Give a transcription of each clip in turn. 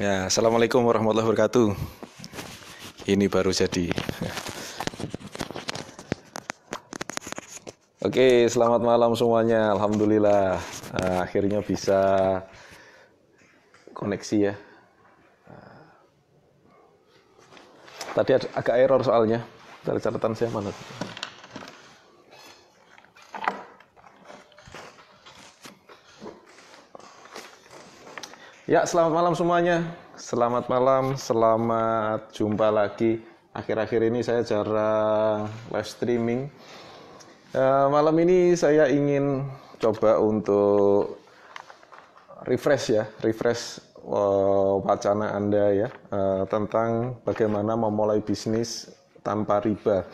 Ya, assalamualaikum warahmatullahi wabarakatuh. Ini baru jadi. Oke, selamat malam semuanya. Alhamdulillah, eh, akhirnya bisa koneksi ya. Tadi agak error soalnya dari catatan saya mana? Ya, selamat malam semuanya. Selamat malam, selamat jumpa lagi. Akhir-akhir ini saya jarang live streaming. Eh, malam ini saya ingin coba untuk refresh ya, refresh eh, wacana Anda ya eh, tentang bagaimana memulai bisnis tanpa riba.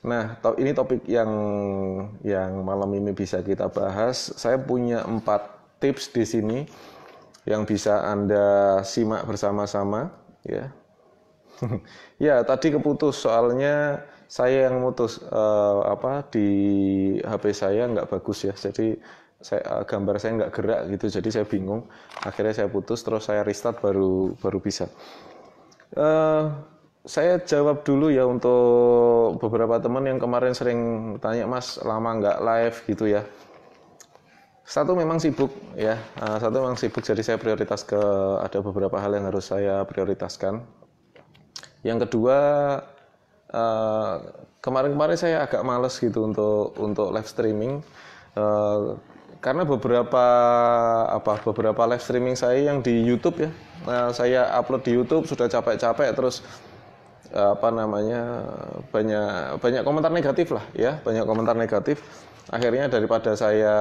Nah, ini topik yang yang malam ini bisa kita bahas. Saya punya empat tips di sini yang bisa Anda simak bersama-sama ya. ya, tadi keputus soalnya saya yang mutus uh, apa di HP saya nggak bagus ya. Jadi saya eh, gambar saya nggak gerak gitu. Jadi saya bingung. Akhirnya saya putus terus saya restart baru baru bisa. Uh, saya jawab dulu ya untuk beberapa teman yang kemarin sering tanya Mas lama nggak live gitu ya satu memang sibuk ya eh, satu memang sibuk jadi saya prioritas ke ada beberapa hal yang harus saya prioritaskan yang kedua eh, kemarin-kemarin saya agak males gitu untuk untuk live streaming eh, karena beberapa apa beberapa live streaming saya yang di YouTube ya saya upload di YouTube sudah capek-capek terus apa namanya banyak banyak komentar negatif lah ya banyak komentar negatif akhirnya daripada saya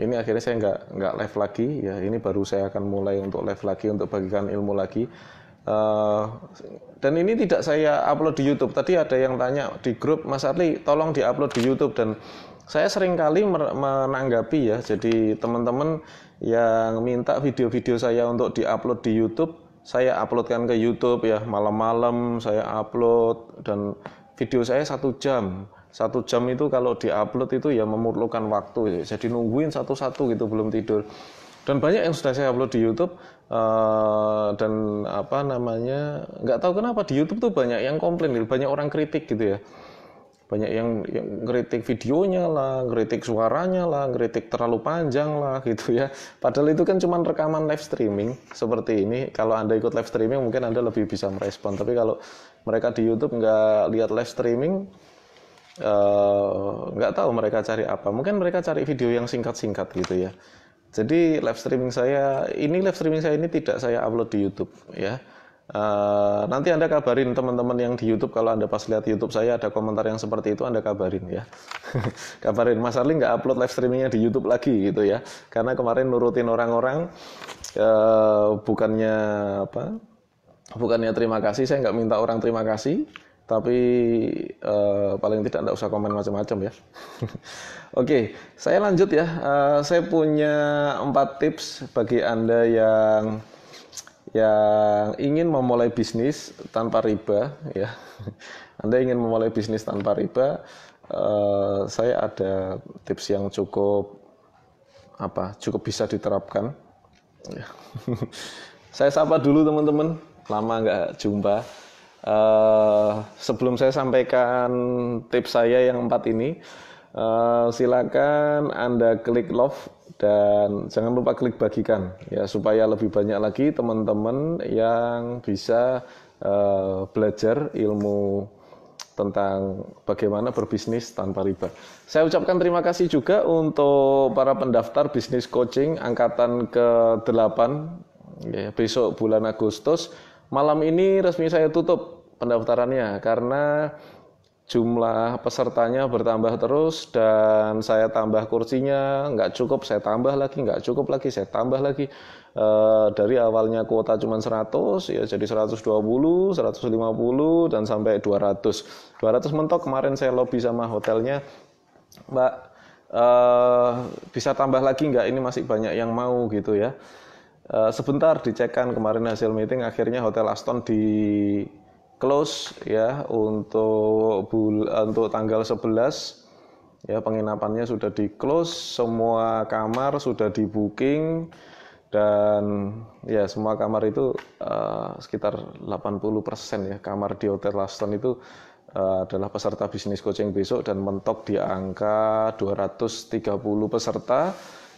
ini akhirnya saya nggak nggak live lagi ya ini baru saya akan mulai untuk live lagi untuk bagikan ilmu lagi uh, dan ini tidak saya upload di YouTube tadi ada yang tanya di grup Mas Arli tolong diupload di YouTube dan saya sering kali menanggapi ya jadi teman-teman yang minta video-video saya untuk diupload di YouTube saya uploadkan ke YouTube ya malam-malam saya upload dan video saya satu jam satu jam itu kalau di upload itu ya memerlukan waktu ya. jadi nungguin satu-satu gitu belum tidur dan banyak yang sudah saya upload di YouTube eh, dan apa namanya nggak tahu kenapa di YouTube tuh banyak yang komplain gitu. banyak orang kritik gitu ya banyak yang, yang kritik videonya lah, kritik suaranya lah, kritik terlalu panjang lah gitu ya. Padahal itu kan cuma rekaman live streaming seperti ini. Kalau Anda ikut live streaming mungkin Anda lebih bisa merespon. Tapi kalau mereka di YouTube nggak lihat live streaming, Eh, nggak uh, tahu mereka cari apa. Mungkin mereka cari video yang singkat-singkat gitu ya. Jadi live streaming saya ini live streaming saya ini tidak saya upload di YouTube ya. Uh, nanti anda kabarin teman-teman yang di YouTube kalau anda pas lihat YouTube saya ada komentar yang seperti itu anda kabarin ya. kabarin Mas Arli nggak upload live streamingnya di YouTube lagi gitu ya. Karena kemarin nurutin orang-orang uh, bukannya apa? Bukannya terima kasih saya nggak minta orang terima kasih tapi uh, paling tidak tidak usah komen macam-macam ya. Oke, okay, saya lanjut ya. Uh, saya punya empat tips bagi anda yang yang ingin memulai bisnis tanpa riba ya. Anda ingin memulai bisnis tanpa riba, uh, saya ada tips yang cukup apa? Cukup bisa diterapkan. saya sapa dulu teman-teman, lama nggak jumpa. Eh, sebelum saya sampaikan tips saya yang empat ini, uh, silakan Anda klik love dan jangan lupa klik bagikan ya supaya lebih banyak lagi teman-teman yang bisa uh, belajar ilmu tentang bagaimana berbisnis tanpa riba. Saya ucapkan terima kasih juga untuk para pendaftar bisnis coaching angkatan ke-8 ya, besok bulan Agustus Malam ini resmi saya tutup pendaftarannya karena jumlah pesertanya bertambah terus dan saya tambah kursinya nggak cukup saya tambah lagi nggak cukup lagi saya tambah lagi e, dari awalnya kuota cuma 100 ya jadi 120 150 dan sampai 200 200 mentok kemarin saya lobby sama hotelnya mbak e, bisa tambah lagi nggak ini masih banyak yang mau gitu ya Eh, sebentar dicekkan kemarin hasil meeting akhirnya hotel Aston di close ya untuk bul untuk tanggal 11 ya penginapannya sudah di close semua kamar sudah di booking dan ya semua kamar itu uh, sekitar 80% ya kamar di Hotel Aston itu uh, adalah peserta bisnis coaching besok dan mentok di angka 230 peserta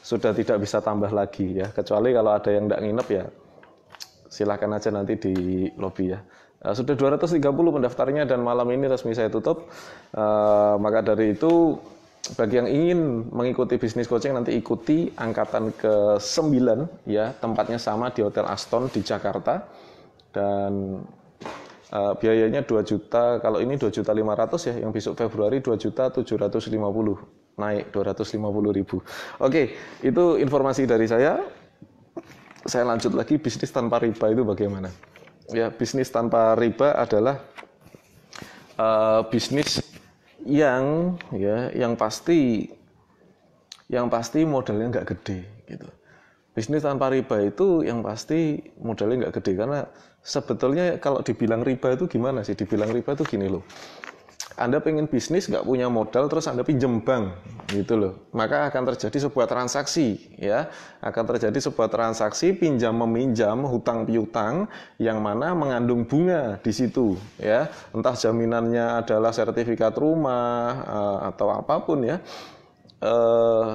sudah tidak bisa tambah lagi ya kecuali kalau ada yang tidak nginep ya silahkan aja nanti di lobby ya eh, sudah 230 pendaftarnya dan malam ini resmi saya tutup eh, maka dari itu bagi yang ingin mengikuti bisnis coaching nanti ikuti angkatan ke-9 ya tempatnya sama di Hotel Aston di Jakarta dan uh, biayanya 2 juta kalau ini 2 juta 500 ya yang besok Februari 2 juta 750 naik 250 ribu. Oke, itu informasi dari saya. Saya lanjut lagi bisnis tanpa riba itu bagaimana? Ya, bisnis tanpa riba adalah uh, bisnis yang ya yang pasti yang pasti modalnya nggak gede gitu. Bisnis tanpa riba itu yang pasti modalnya nggak gede karena sebetulnya kalau dibilang riba itu gimana sih? Dibilang riba itu gini loh. Anda pengen bisnis nggak punya modal terus Anda pinjem bank gitu loh. Maka akan terjadi sebuah transaksi ya, akan terjadi sebuah transaksi pinjam meminjam, hutang piutang yang mana mengandung bunga di situ ya. Entah jaminannya adalah sertifikat rumah eh, atau apapun ya. Eh,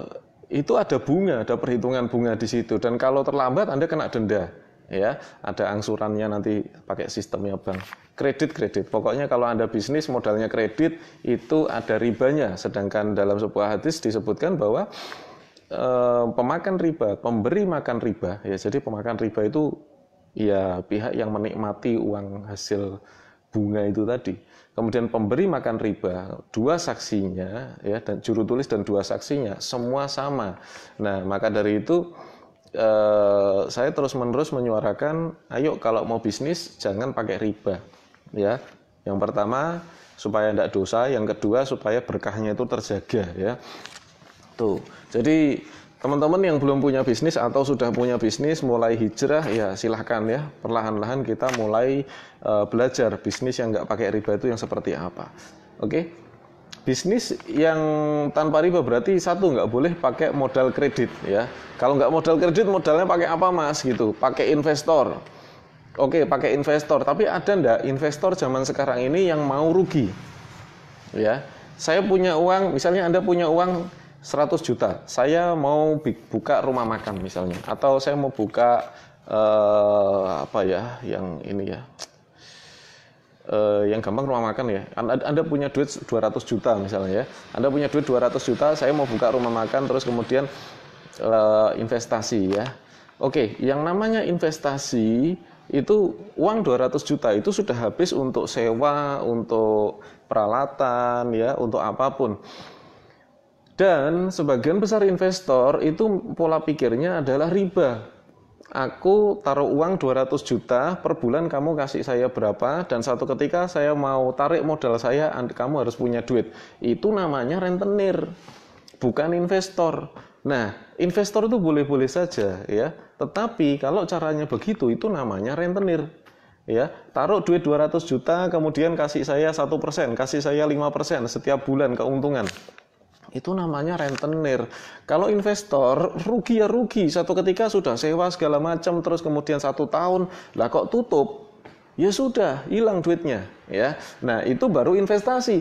itu ada bunga, ada perhitungan bunga di situ dan kalau terlambat Anda kena denda ya ada angsurannya nanti pakai sistemnya bank kredit kredit pokoknya kalau anda bisnis modalnya kredit itu ada ribanya sedangkan dalam sebuah hadis disebutkan bahwa e, pemakan riba pemberi makan riba ya jadi pemakan riba itu ya pihak yang menikmati uang hasil bunga itu tadi kemudian pemberi makan riba dua saksinya ya dan juru tulis dan dua saksinya semua sama nah maka dari itu uh, saya terus-menerus menyuarakan, ayo kalau mau bisnis jangan pakai riba, ya. Yang pertama supaya tidak dosa, yang kedua supaya berkahnya itu terjaga, ya. Tuh. Jadi teman-teman yang belum punya bisnis atau sudah punya bisnis mulai hijrah ya silahkan ya perlahan-lahan kita mulai uh, belajar bisnis yang nggak pakai riba itu yang seperti apa oke okay? bisnis yang tanpa riba berarti satu nggak boleh pakai modal kredit ya. Kalau nggak modal kredit modalnya pakai apa mas gitu? Pakai investor. Oke pakai investor. Tapi ada ndak investor zaman sekarang ini yang mau rugi? Ya, saya punya uang, misalnya anda punya uang 100 juta, saya mau buka rumah makan misalnya, atau saya mau buka eh, apa ya yang ini ya uh, yang gampang rumah makan ya. Anda, punya duit 200 juta misalnya ya. Anda punya duit 200 juta, saya mau buka rumah makan terus kemudian uh, investasi ya. Oke, okay, yang namanya investasi itu uang 200 juta itu sudah habis untuk sewa, untuk peralatan ya, untuk apapun. Dan sebagian besar investor itu pola pikirnya adalah riba aku taruh uang 200 juta per bulan kamu kasih saya berapa dan satu ketika saya mau tarik modal saya kamu harus punya duit itu namanya rentenir bukan investor nah investor itu boleh-boleh saja ya tetapi kalau caranya begitu itu namanya rentenir ya taruh duit 200 juta kemudian kasih saya satu persen kasih saya lima persen setiap bulan keuntungan itu namanya rentenir. Kalau investor rugi ya rugi. Satu ketika sudah sewa segala macam terus kemudian satu tahun lah kok tutup. Ya sudah, hilang duitnya, ya. Nah, itu baru investasi.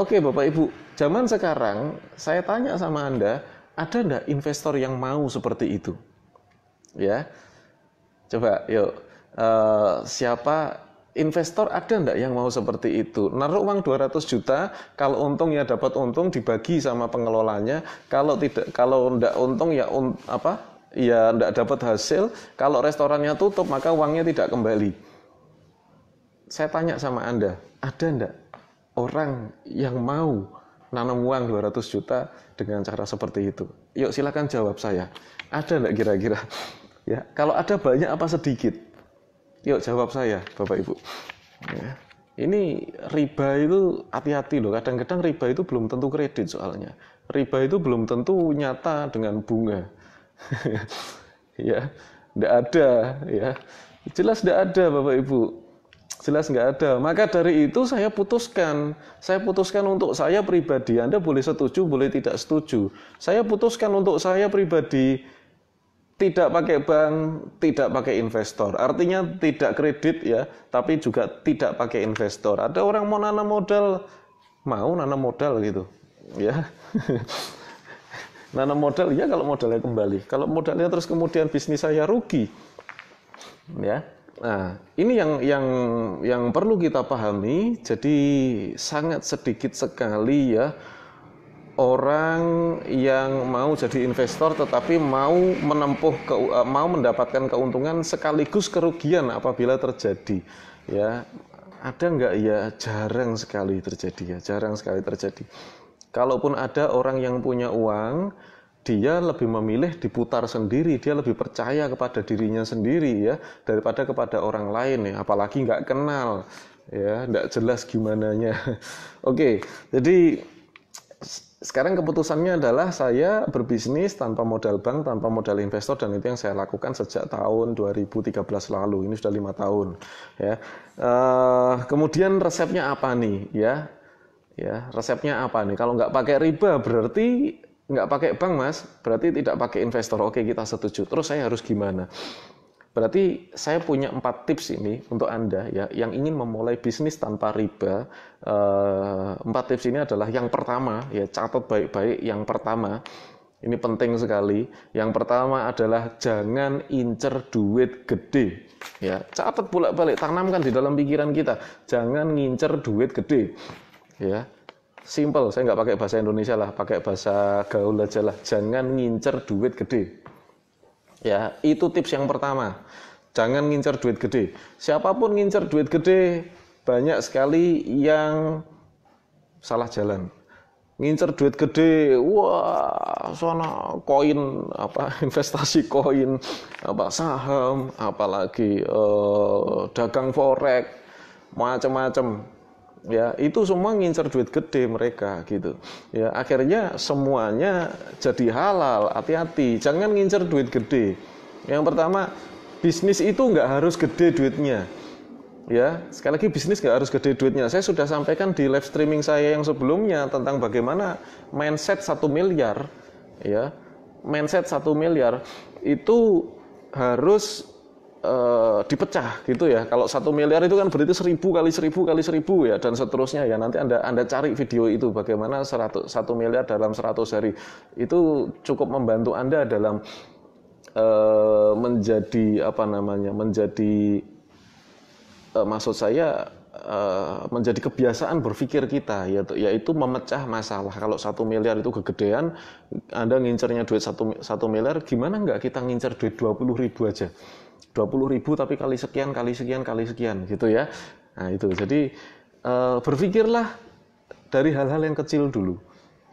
Oke, Bapak Ibu, zaman sekarang saya tanya sama Anda, ada enggak investor yang mau seperti itu? Ya. Coba yuk uh, siapa Investor ada ndak yang mau seperti itu? Naruh uang 200 juta, kalau untung ya dapat untung dibagi sama pengelolanya. Kalau tidak kalau enggak untung ya un, apa? Ya enggak dapat hasil. Kalau restorannya tutup maka uangnya tidak kembali. Saya tanya sama Anda, ada ndak orang yang mau nanam uang 200 juta dengan cara seperti itu? Yuk silakan jawab saya. Ada ndak kira-kira? Ya, kalau ada banyak apa sedikit? Yuk jawab saya, Bapak Ibu. Ya. Ini riba itu hati-hati loh. Kadang-kadang riba itu belum tentu kredit soalnya. Riba itu belum tentu nyata dengan bunga. ya, tidak ada. Ya, jelas tidak ada, Bapak Ibu. Jelas nggak ada. Maka dari itu saya putuskan. Saya putuskan untuk saya pribadi. Anda boleh setuju, boleh tidak setuju. Saya putuskan untuk saya pribadi tidak pakai bank, tidak pakai investor. Artinya tidak kredit ya, tapi juga tidak pakai investor. Ada orang mau nanam modal, mau nanam modal gitu. Ya. nanam modal ya kalau modalnya kembali. Kalau modalnya terus kemudian bisnis saya rugi. Ya. Nah, ini yang yang yang perlu kita pahami. Jadi sangat sedikit sekali ya orang yang mau jadi investor tetapi mau menempuh ke, eh, mau mendapatkan keuntungan sekaligus kerugian apabila terjadi ya ada nggak ya jarang sekali terjadi ya jarang sekali terjadi kalaupun ada orang yang punya uang dia lebih memilih diputar sendiri, dia lebih percaya kepada dirinya sendiri ya daripada kepada orang lain ya, apalagi nggak kenal ya, nggak jelas gimana nya. Oke, jadi sekarang keputusannya adalah saya berbisnis tanpa modal bank, tanpa modal investor dan itu yang saya lakukan sejak tahun 2013 lalu. Ini sudah lima tahun. Ya, uh, kemudian resepnya apa nih? Ya, ya resepnya apa nih? Kalau nggak pakai riba berarti nggak pakai bank mas, berarti tidak pakai investor. Oke kita setuju. Terus saya harus gimana? Berarti saya punya empat tips ini untuk Anda ya yang ingin memulai bisnis tanpa riba. Eh, empat tips ini adalah yang pertama ya catat baik-baik yang pertama ini penting sekali. Yang pertama adalah jangan incer duit gede. Ya, catat pula balik tanamkan di dalam pikiran kita. Jangan ngincer duit gede. Ya. Simple, saya nggak pakai bahasa Indonesia lah, pakai bahasa gaul aja lah. Jangan ngincer duit gede Ya, itu tips yang pertama. Jangan ngincer duit gede. Siapapun ngincer duit gede, banyak sekali yang salah jalan. Ngincer duit gede, wah, sana koin apa investasi koin, apa saham, apalagi eh, dagang forex, macam-macam ya itu semua ngincer duit gede mereka gitu ya akhirnya semuanya jadi halal hati-hati jangan ngincer duit gede yang pertama bisnis itu nggak harus gede duitnya ya sekali lagi bisnis nggak harus gede duitnya saya sudah sampaikan di live streaming saya yang sebelumnya tentang bagaimana mindset satu miliar ya mindset satu miliar itu harus Eh, dipecah gitu ya. Kalau satu miliar itu kan berarti seribu kali seribu kali seribu ya dan seterusnya ya. Nanti anda anda cari video itu bagaimana satu miliar dalam seratus hari itu cukup membantu anda dalam uh, menjadi apa namanya menjadi uh, maksud saya menjadi kebiasaan berpikir kita yaitu, yaitu memecah masalah kalau satu miliar itu kegedean anda ngincernya duit satu miliar gimana nggak kita ngincer duit 20 ribu aja 20 ribu tapi kali sekian kali sekian kali sekian gitu ya nah itu jadi e, berpikirlah dari hal-hal yang kecil dulu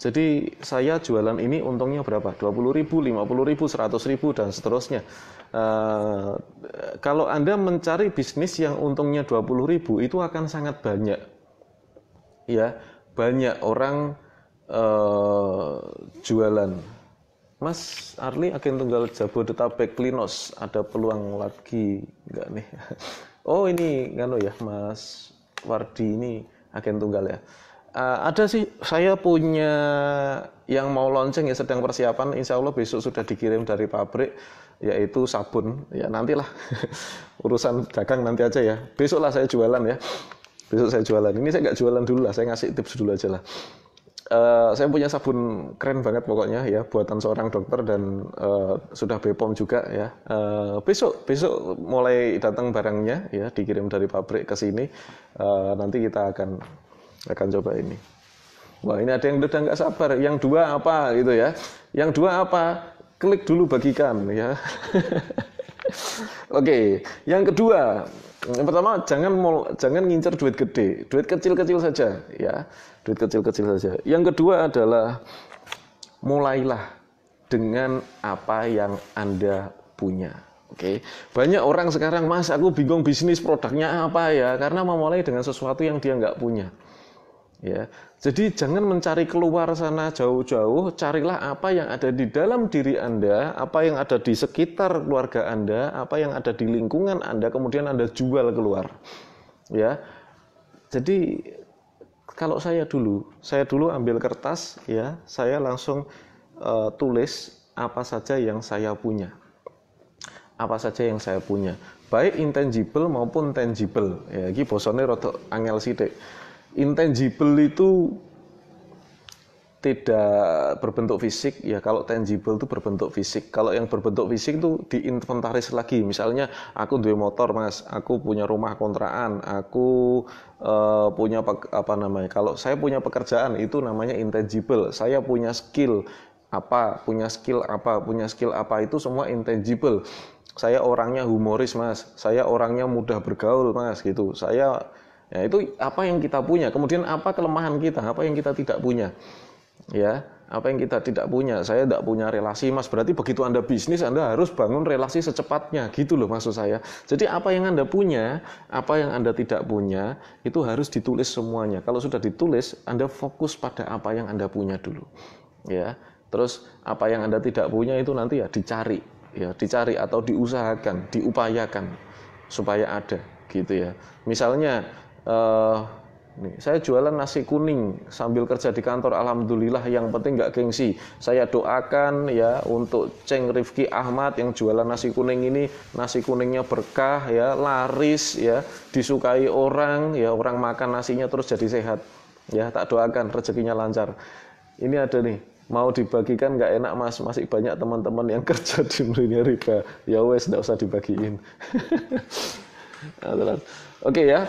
jadi saya jualan ini untungnya berapa 20 ribu 50 ribu 100 ribu dan seterusnya e, kalau anda mencari bisnis yang untungnya 20 ribu itu akan sangat banyak ya banyak orang e, jualan Mas Arli agen tunggal Jabodetabek Klinos ada peluang lagi enggak nih? Oh ini ngano ya Mas Wardi ini agen tunggal ya. Uh, ada sih saya punya yang mau lonceng ya sedang persiapan insya Allah besok sudah dikirim dari pabrik yaitu sabun ya nantilah urusan dagang nanti aja ya besok lah saya jualan ya besok saya jualan ini saya nggak jualan dulu lah saya ngasih tips dulu aja lah Uh, saya punya sabun keren banget pokoknya ya buatan seorang dokter dan uh, sudah Bepom juga ya. Uh, besok besok mulai datang barangnya ya dikirim dari pabrik ke sini. Uh, nanti kita akan akan coba ini. Wah ini ada yang udah nggak sabar. Yang dua apa gitu ya? Yang dua apa? Klik dulu bagikan ya. Oke, okay. yang kedua, yang pertama jangan mau, jangan ngincer duit gede, duit kecil-kecil saja ya duit kecil-kecil saja. Yang kedua adalah mulailah dengan apa yang Anda punya. Oke, okay. banyak orang sekarang mas aku bingung bisnis produknya apa ya karena memulai dengan sesuatu yang dia nggak punya. Ya, jadi jangan mencari keluar sana jauh-jauh, carilah apa yang ada di dalam diri Anda, apa yang ada di sekitar keluarga Anda, apa yang ada di lingkungan Anda, kemudian Anda jual keluar. Ya, jadi kalau saya dulu, saya dulu ambil kertas ya, saya langsung uh, tulis apa saja yang saya punya. Apa saja yang saya punya, baik intangible maupun tangible. Ya, ini bosone rotok angel sithik. Intangible itu tidak berbentuk fisik ya kalau tangible itu berbentuk fisik kalau yang berbentuk fisik itu diinventaris lagi misalnya aku dua motor mas aku punya rumah kontrakan aku uh, punya apa namanya kalau saya punya pekerjaan itu namanya intangible saya punya skill apa punya skill apa punya skill apa itu semua intangible saya orangnya humoris mas saya orangnya mudah bergaul mas gitu saya ya itu apa yang kita punya kemudian apa kelemahan kita apa yang kita tidak punya ya apa yang kita tidak punya saya tidak punya relasi mas berarti begitu anda bisnis anda harus bangun relasi secepatnya gitu loh maksud saya jadi apa yang anda punya apa yang anda tidak punya itu harus ditulis semuanya kalau sudah ditulis anda fokus pada apa yang anda punya dulu ya terus apa yang anda tidak punya itu nanti ya dicari ya dicari atau diusahakan diupayakan supaya ada gitu ya misalnya eh, Nih, saya jualan nasi kuning sambil kerja di kantor. Alhamdulillah yang penting nggak gengsi. Saya doakan ya untuk Ceng Rifki Ahmad yang jualan nasi kuning ini nasi kuningnya berkah ya, laris ya, disukai orang ya, orang makan nasinya terus jadi sehat. Ya, tak doakan rezekinya lancar. Ini ada nih, mau dibagikan nggak enak mas masih banyak teman-teman yang kerja di dunia riba ya wes nggak usah dibagiin nah, oke okay, ya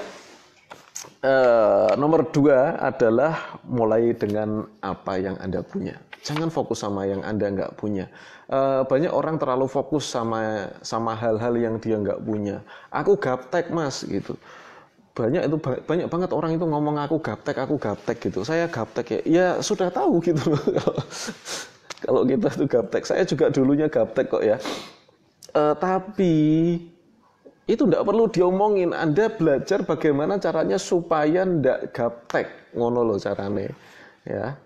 Eh, nomor dua adalah mulai dengan apa yang Anda punya. Jangan fokus sama yang Anda nggak punya. Eh, banyak orang terlalu fokus sama sama hal-hal yang dia nggak punya. Aku gaptek mas gitu. Banyak itu banyak banget orang itu ngomong aku gaptek, aku gaptek gitu. Saya gaptek ya, ya sudah tahu gitu. Kalau kita tuh gaptek, saya juga dulunya gaptek kok ya. Uh, tapi itu tidak perlu diomongin. Anda belajar bagaimana caranya supaya tidak gaptek ngono lo carane. Ya.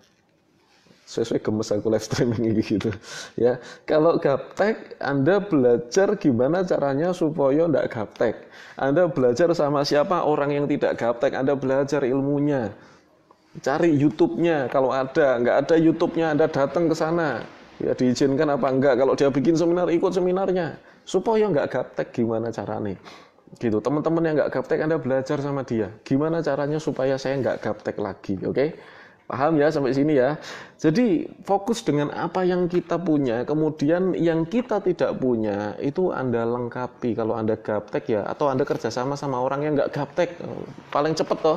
Sesuai gemes aku live streaming gitu. Ya, kalau gaptek Anda belajar gimana caranya supaya tidak gaptek. Anda belajar sama siapa orang yang tidak gaptek, Anda belajar ilmunya. Cari YouTube-nya kalau ada, nggak ada YouTube-nya Anda datang ke sana. Ya diizinkan apa enggak kalau dia bikin seminar ikut seminarnya supaya nggak gaptek gimana caranya gitu teman-teman yang nggak gaptek anda belajar sama dia gimana caranya supaya saya nggak gaptek lagi oke okay? paham ya sampai sini ya jadi fokus dengan apa yang kita punya kemudian yang kita tidak punya itu anda lengkapi kalau anda gaptek ya atau anda kerjasama sama orang yang nggak gaptek paling cepet toh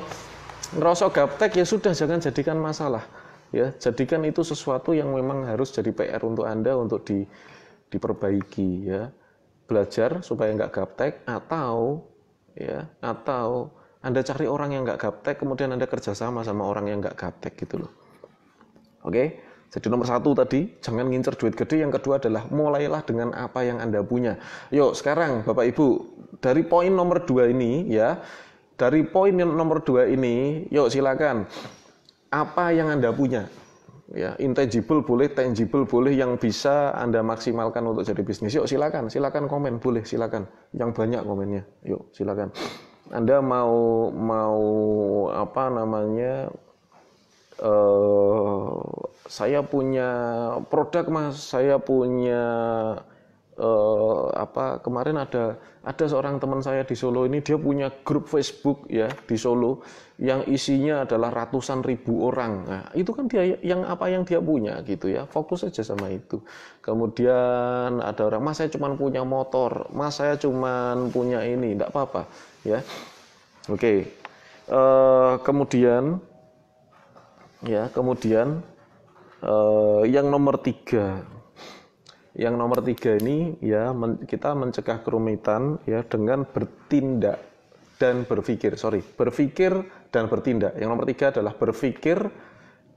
ngerosok gaptek ya sudah jangan jadikan masalah ya jadikan itu sesuatu yang memang harus jadi PR untuk anda untuk di diperbaiki ya belajar supaya nggak gaptek atau ya atau anda cari orang yang nggak gaptek kemudian anda kerjasama sama orang yang nggak gaptek gitu loh oke Jadi nomor satu tadi, jangan ngincer duit gede. Yang kedua adalah mulailah dengan apa yang Anda punya. Yuk sekarang Bapak Ibu, dari poin nomor dua ini ya, dari poin nomor dua ini, yuk silakan. Apa yang Anda punya? ya intangible boleh tangible boleh yang bisa anda maksimalkan untuk jadi bisnis yuk silakan silakan komen boleh silakan yang banyak komennya yuk silakan anda mau mau apa namanya uh, saya punya produk mas saya punya eh, apa kemarin ada ada seorang teman saya di Solo ini dia punya grup Facebook ya di Solo yang isinya adalah ratusan ribu orang. Nah, itu kan dia yang apa yang dia punya gitu ya. Fokus saja sama itu. Kemudian ada orang, "Mas saya cuma punya motor, Mas saya cuma punya ini." tidak apa-apa ya. Oke. Okay. Uh, eh, kemudian ya, kemudian uh, yang nomor tiga yang nomor tiga ini ya men, kita mencegah kerumitan ya dengan bertindak dan berpikir sorry berpikir dan bertindak yang nomor tiga adalah berpikir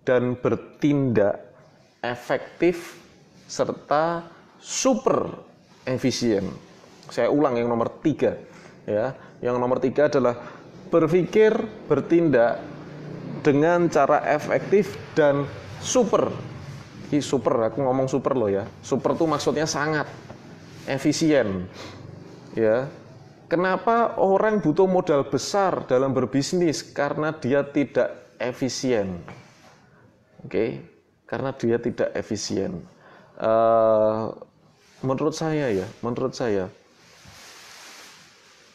dan bertindak efektif serta super efisien saya ulang yang nomor tiga ya yang nomor tiga adalah berpikir bertindak dengan cara efektif dan super ini super, aku ngomong super loh ya. Super tuh maksudnya sangat efisien. Ya. Kenapa orang butuh modal besar dalam berbisnis? Karena dia tidak efisien. Oke, karena dia tidak efisien. Uh, menurut saya ya, menurut saya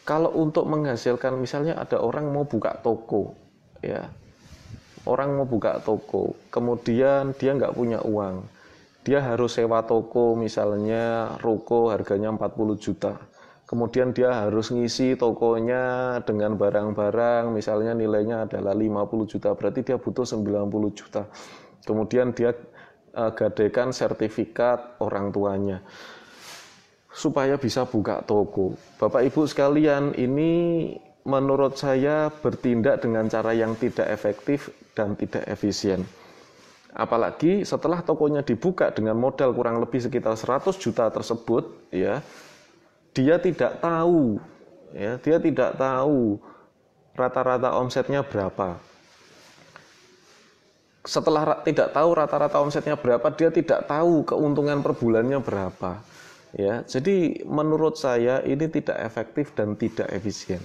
kalau untuk menghasilkan misalnya ada orang mau buka toko ya orang mau buka toko, kemudian dia nggak punya uang, dia harus sewa toko misalnya ruko harganya 40 juta. Kemudian dia harus ngisi tokonya dengan barang-barang misalnya nilainya adalah 50 juta, berarti dia butuh 90 juta. Kemudian dia eh, gadekan sertifikat orang tuanya supaya bisa buka toko. Bapak Ibu sekalian, ini menurut saya bertindak dengan cara yang tidak efektif dan tidak efisien. Apalagi setelah tokonya dibuka dengan modal kurang lebih sekitar 100 juta tersebut, ya, dia tidak tahu, ya, dia tidak tahu rata-rata omsetnya berapa. Setelah tidak tahu rata-rata omsetnya berapa, dia tidak tahu keuntungan per bulannya berapa. Ya, jadi menurut saya ini tidak efektif dan tidak efisien.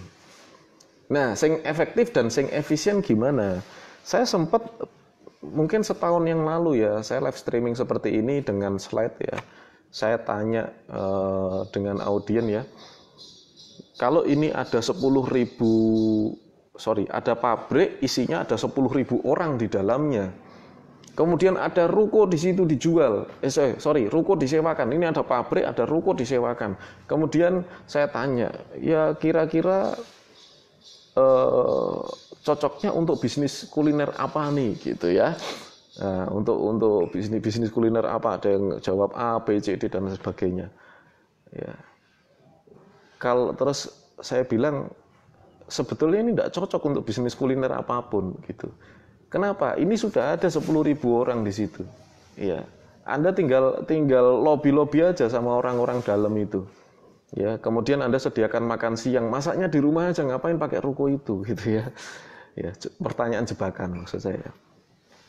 Nah, sing efektif dan sing efisien gimana? Saya sempat mungkin setahun yang lalu ya, saya live streaming seperti ini dengan slide ya. Saya tanya uh, dengan audien ya. Kalau ini ada 10.000 sorry, ada pabrik isinya ada 10.000 orang di dalamnya. Kemudian ada ruko di situ dijual. Eh, sorry, ruko disewakan. Ini ada pabrik, ada ruko disewakan. Kemudian saya tanya, ya kira-kira Eh, cocoknya untuk bisnis kuliner apa nih gitu ya. Nah, untuk untuk bisnis bisnis kuliner apa ada yang jawab A, B, C, D dan sebagainya. Ya. Kalau terus saya bilang sebetulnya ini tidak cocok untuk bisnis kuliner apapun gitu. Kenapa? Ini sudah ada 10.000 orang di situ. ya Anda tinggal tinggal lobby-lobby aja sama orang-orang dalam itu. Ya, kemudian Anda sediakan makan siang, masaknya di rumah aja, ngapain pakai ruko itu gitu ya. Ya, pertanyaan jebakan maksud saya.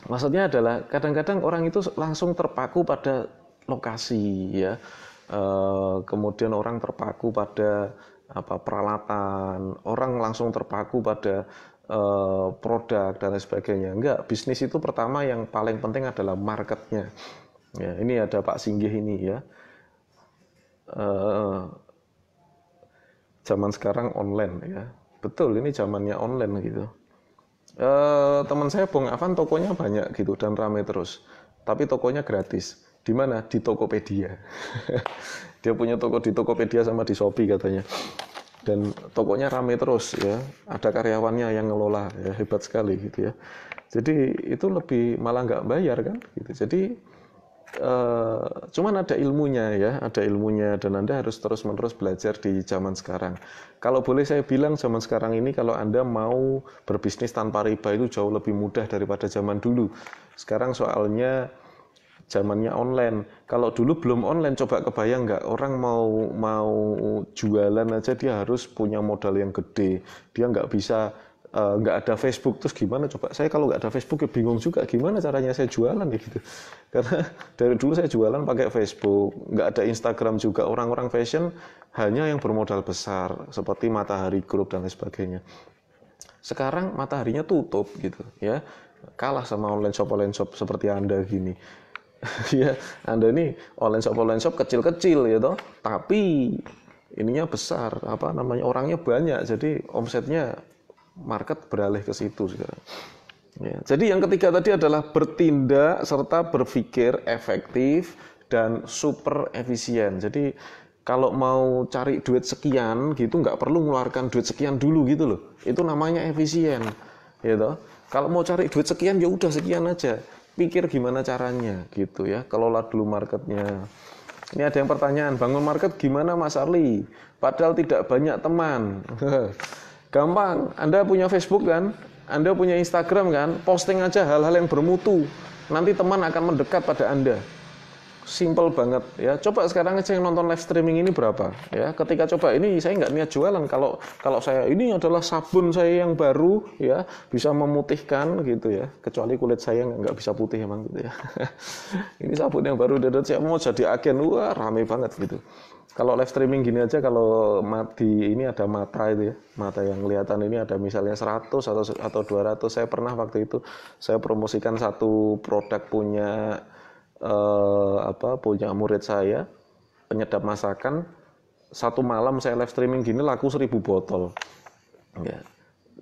Maksudnya adalah kadang-kadang orang itu langsung terpaku pada lokasi ya. E, kemudian orang terpaku pada apa peralatan, orang langsung terpaku pada e, produk dan lain sebagainya. Enggak, bisnis itu pertama yang paling penting adalah marketnya. Ya, ini ada Pak Singgih ini ya. E, zaman sekarang online ya. Betul, ini zamannya online gitu. E, teman saya Bung Afan tokonya banyak gitu dan ramai terus. Tapi tokonya gratis. Di mana? Di Tokopedia. Dia punya toko di Tokopedia sama di Shopee katanya. Dan tokonya ramai terus ya. Ada karyawannya yang ngelola ya, hebat sekali gitu ya. Jadi itu lebih malah nggak bayar kan gitu. Jadi Eh, cuman ada ilmunya ya, ada ilmunya dan Anda harus terus-menerus belajar di zaman sekarang. Kalau boleh saya bilang zaman sekarang ini kalau Anda mau berbisnis tanpa riba itu jauh lebih mudah daripada zaman dulu. Sekarang soalnya zamannya online. Kalau dulu belum online coba kebayang nggak orang mau mau jualan aja dia harus punya modal yang gede. Dia nggak bisa Eh, nggak uh, ada Facebook terus gimana coba saya kalau nggak ada Facebook ya bingung juga gimana caranya saya jualan ya gitu karena dari dulu saya jualan pakai Facebook nggak ada Instagram juga orang-orang fashion hanya yang bermodal besar seperti Matahari Group dan lain sebagainya sekarang mataharinya tutup gitu ya kalah sama online shop online shop seperti anda gini ya anda ini online shop online shop kecil-kecil ya toh tapi ininya besar apa namanya orangnya banyak jadi omsetnya market beralih ke situ sekarang. Ya, jadi yang ketiga tadi adalah bertindak serta berpikir efektif dan super efisien. Jadi kalau mau cari duit sekian gitu nggak perlu mengeluarkan duit sekian dulu gitu loh. Itu namanya efisien. Gitu. Kalau mau cari duit sekian ya udah sekian aja. Pikir gimana caranya gitu ya. Kelola dulu marketnya. Ini ada yang pertanyaan, bangun market gimana Mas Arli? Padahal tidak banyak teman. Gampang, Anda punya Facebook kan? Anda punya Instagram kan? Posting aja hal-hal yang bermutu. Nanti teman akan mendekat pada Anda simple banget ya. Coba sekarang aja yang nonton live streaming ini berapa ya. Ketika coba ini saya nggak niat jualan kalau kalau saya ini adalah sabun saya yang baru ya bisa memutihkan gitu ya. Kecuali kulit saya nggak bisa putih emang gitu ya. ini sabun yang baru dan saya mau jadi agen wah rame banget gitu. Kalau live streaming gini aja kalau mati ini ada mata itu ya. Mata yang kelihatan ini ada misalnya 100 atau atau 200. Saya pernah waktu itu saya promosikan satu produk punya eh, apa punya murid saya penyedap masakan satu malam saya live streaming gini laku seribu botol ya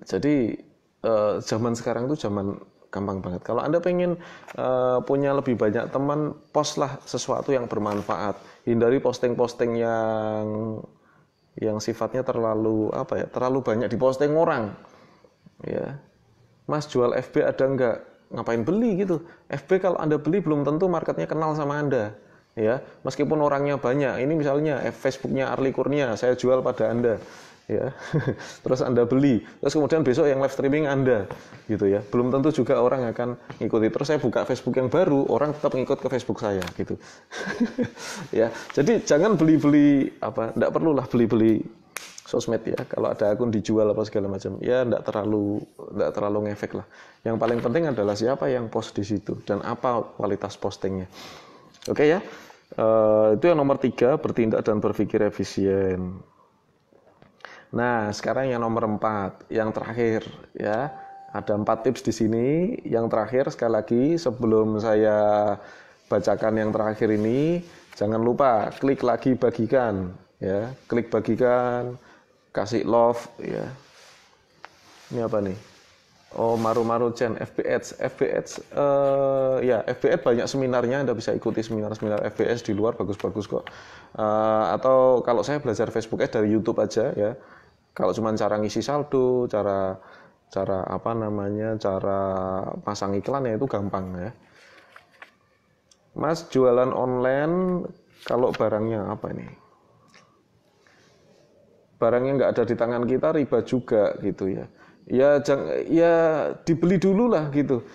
jadi eh, zaman sekarang itu zaman gampang banget kalau anda pengen eh, punya lebih banyak teman postlah sesuatu yang bermanfaat hindari posting-posting yang yang sifatnya terlalu apa ya terlalu banyak diposting orang ya mas jual FB ada enggak ngapain beli gitu. FB kalau Anda beli belum tentu marketnya kenal sama Anda. Ya, meskipun orangnya banyak. Ini misalnya eh, Facebooknya Arli Kurnia, saya jual pada Anda. Ya. Terus Anda beli, terus kemudian besok yang live streaming Anda gitu ya. Belum tentu juga orang akan ngikuti. Terus saya buka Facebook yang baru, orang tetap ngikut ke Facebook saya gitu. ya. Jadi jangan beli-beli apa, enggak perlulah beli-beli sosmed ya kalau ada akun dijual apa segala macam ya tidak terlalu tidak terlalu ngefek lah yang paling penting adalah siapa yang post di situ dan apa kualitas postingnya oke okay, ya uh, itu yang nomor tiga bertindak dan berpikir efisien nah sekarang yang nomor empat yang terakhir ya ada empat tips di sini yang terakhir sekali lagi sebelum saya bacakan yang terakhir ini jangan lupa klik lagi bagikan ya klik bagikan kasih love ya ini apa nih oh maru-maru Chen FBS FBS uh, eh, ya FBS banyak seminarnya Anda bisa ikuti seminar-seminar FBS di luar bagus-bagus kok uh, atau kalau saya belajar Facebook Ads dari YouTube aja ya kalau cuma cara ngisi saldo cara cara apa namanya cara pasang iklan ya itu gampang ya Mas jualan online kalau barangnya apa nih barangnya nggak ada di tangan kita riba juga gitu ya. Ya jang, ya dibeli dulu lah gitu.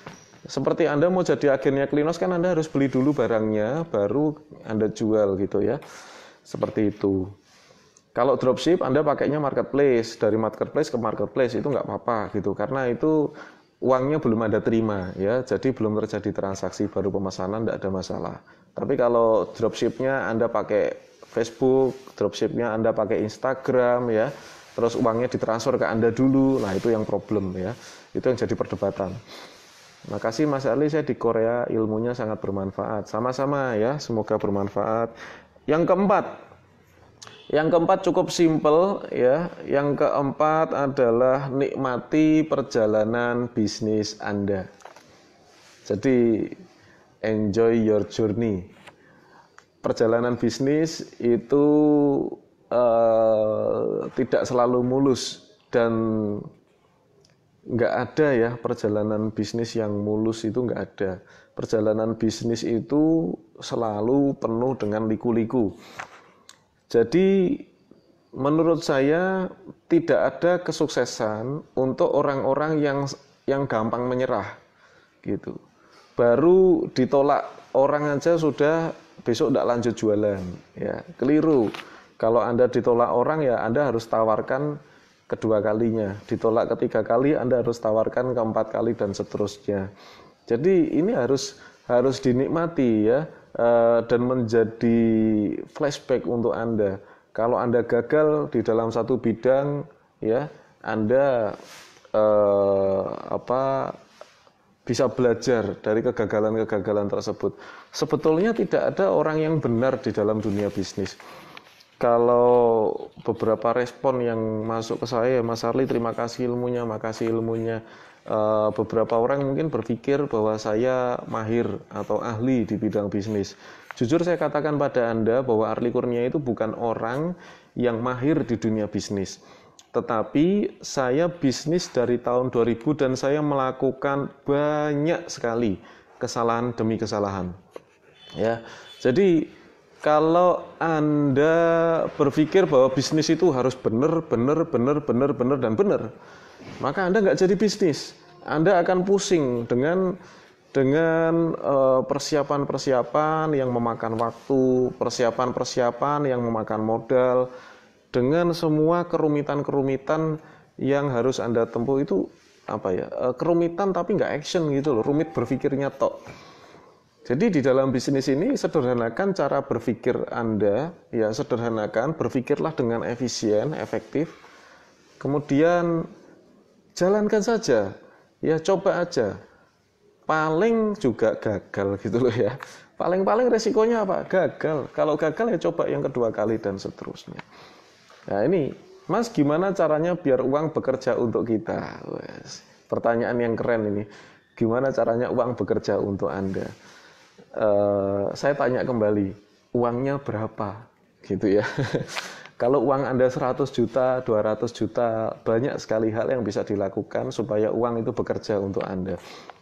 Seperti Anda mau jadi agennya Klinos kan Anda harus beli dulu barangnya baru Anda jual gitu ya. Seperti itu. Kalau dropship Anda pakainya marketplace, dari marketplace ke marketplace itu nggak apa-apa gitu karena itu uangnya belum Anda terima ya. Jadi belum terjadi transaksi baru pemesanan tidak ada masalah. Tapi kalau dropshipnya Anda pakai Facebook, dropshipnya Anda pakai Instagram ya, terus uangnya ditransfer ke Anda dulu, nah itu yang problem ya, itu yang jadi perdebatan. Makasih Mas Ali, saya di Korea ilmunya sangat bermanfaat. Sama-sama ya, semoga bermanfaat. Yang keempat, yang keempat cukup simple ya. Yang keempat adalah nikmati perjalanan bisnis Anda. Jadi enjoy your journey perjalanan bisnis itu uh, tidak selalu mulus dan nggak ada ya perjalanan bisnis yang mulus itu nggak ada perjalanan bisnis itu selalu penuh dengan liku-liku jadi menurut saya tidak ada kesuksesan untuk orang-orang yang yang gampang menyerah gitu baru ditolak orang aja sudah besok tidak lanjut jualan ya keliru kalau anda ditolak orang ya anda harus tawarkan kedua kalinya ditolak ketiga kali anda harus tawarkan keempat kali dan seterusnya jadi ini harus harus dinikmati ya eh, dan menjadi flashback untuk anda kalau anda gagal di dalam satu bidang ya anda eh, apa bisa belajar dari kegagalan-kegagalan tersebut Sebetulnya tidak ada orang yang benar di dalam dunia bisnis. Kalau beberapa respon yang masuk ke saya, Mas Arli terima kasih ilmunya, makasih ilmunya. Eh, beberapa orang mungkin berpikir bahwa saya mahir atau ahli di bidang bisnis. Jujur saya katakan pada Anda bahwa Arli Kurnia itu bukan orang yang mahir di dunia bisnis tetapi saya bisnis dari tahun 2000 dan saya melakukan banyak sekali kesalahan demi kesalahan. Ya. Jadi kalau Anda berpikir bahwa bisnis itu harus benar, benar, benar, benar, benar dan benar, maka Anda nggak jadi bisnis. Anda akan pusing dengan dengan eh, persiapan-persiapan yang memakan waktu, persiapan-persiapan yang memakan modal, dengan semua kerumitan-kerumitan yang harus Anda tempuh itu apa ya e, kerumitan tapi nggak action gitu loh rumit berpikirnya tok jadi di dalam bisnis ini sederhanakan cara berpikir anda ya sederhanakan berpikirlah dengan efisien efektif kemudian jalankan saja ya coba aja paling juga gagal gitu loh ya paling-paling resikonya apa gagal kalau gagal ya coba yang kedua kali dan seterusnya nah ini Mas, gimana caranya biar uang bekerja untuk kita? Wes, pertanyaan yang keren ini. Gimana caranya uang bekerja untuk Anda? Uh, saya tanya kembali, uangnya berapa? Gitu ya. Kalau uang Anda 100 juta, 200 juta, banyak sekali hal yang bisa dilakukan supaya uang itu bekerja untuk Anda.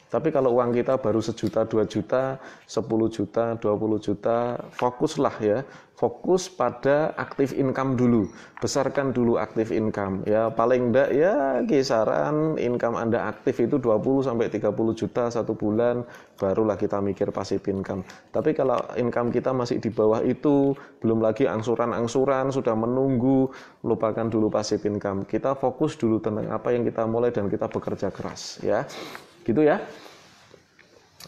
Tapi kalau uang kita baru sejuta, dua juta, sepuluh juta, dua puluh juta, fokuslah ya. Fokus pada aktif income dulu. Besarkan dulu aktif income. Ya paling enggak ya kisaran income Anda aktif itu 20 sampai 30 juta satu bulan barulah kita mikir pasif income. Tapi kalau income kita masih di bawah itu, belum lagi angsuran-angsuran sudah menunggu, lupakan dulu pasif income. Kita fokus dulu tentang apa yang kita mulai dan kita bekerja keras ya. Gitu ya.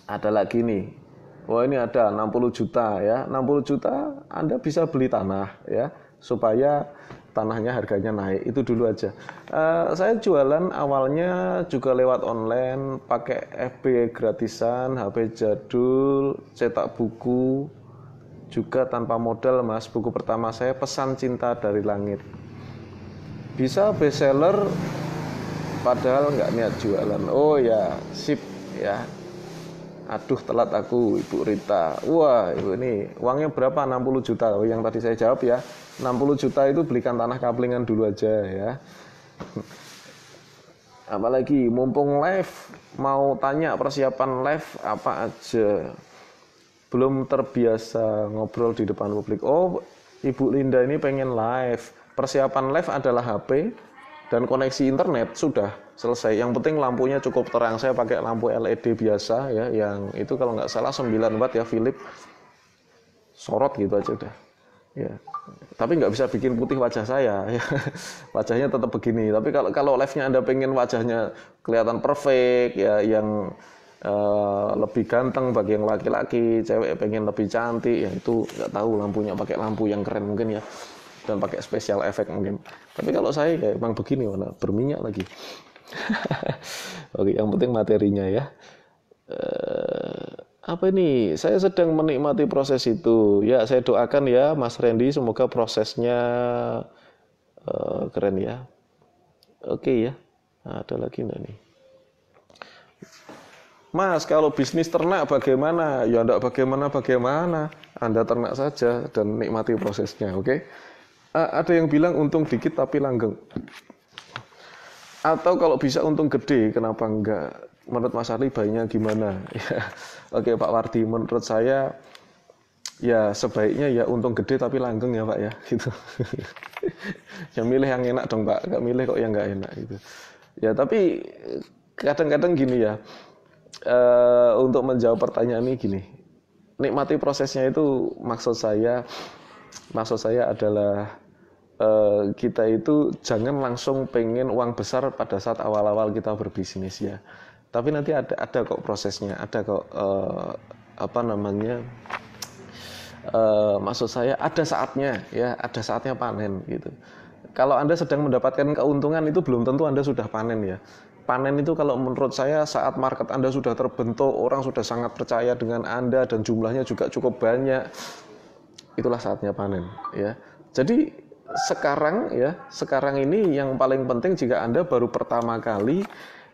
Ada lagi nih. Oh, ini ada 60 juta ya. 60 juta Anda bisa beli tanah ya supaya tanahnya harganya naik itu dulu aja uh, saya jualan awalnya juga lewat online pakai FB gratisan HP jadul cetak buku juga tanpa modal mas buku pertama saya pesan cinta dari langit bisa bestseller padahal nggak niat jualan oh ya sip ya aduh telat aku Ibu Rita wah Ibu ini uangnya berapa 60 juta Oh yang tadi saya jawab ya 60 juta itu belikan tanah kaplingan dulu aja ya apalagi mumpung live mau tanya persiapan live apa aja belum terbiasa ngobrol di depan publik oh Ibu Linda ini pengen live persiapan live adalah HP dan koneksi internet sudah selesai. Yang penting lampunya cukup terang. Saya pakai lampu LED biasa ya, yang itu kalau nggak salah 9 watt ya Philip. Sorot gitu aja udah. Ya. Tapi nggak bisa bikin putih wajah saya. Ya. Wajahnya tetap begini. Tapi kalau kalau live-nya Anda pengen wajahnya kelihatan perfect ya yang Uh, lebih ganteng bagi yang laki-laki, cewek pengen lebih cantik, ya itu nggak tahu lampunya pakai lampu yang keren mungkin ya dan pakai spesial efek mungkin tapi kalau saya kayak emang begini warna berminyak lagi oke yang penting materinya ya eh, apa ini saya sedang menikmati proses itu ya saya doakan ya Mas Randy semoga prosesnya eh, keren ya oke ya nah, ada lagi enggak nih Mas kalau bisnis ternak bagaimana ya enggak bagaimana bagaimana Anda ternak saja dan nikmati prosesnya oke okay? ada yang bilang untung dikit tapi langgeng. Atau kalau bisa untung gede, kenapa enggak? Menurut Mas Ali bayinya gimana? Ya, oke Pak Wardi, menurut saya ya sebaiknya ya untung gede tapi langgeng ya Pak ya. Gitu. Yang milih yang enak dong Pak, enggak milih kok yang enggak enak gitu. Ya tapi eh, kadang-kadang gini ya, Uh, untuk menjawab pertanyaan ini gini, nikmati prosesnya itu maksud saya maksud saya adalah eh, kita itu jangan langsung pengen uang besar pada saat awal-awal kita berbisnis ya tapi nanti ada ada kok prosesnya ada kok eh, apa namanya eh, maksud saya ada saatnya ya ada saatnya panen gitu kalau anda sedang mendapatkan keuntungan itu belum tentu anda sudah panen ya panen itu kalau menurut saya saat market Anda sudah terbentuk, orang sudah sangat percaya dengan Anda dan jumlahnya juga cukup banyak itulah saatnya panen ya. Jadi sekarang ya, sekarang ini yang paling penting jika Anda baru pertama kali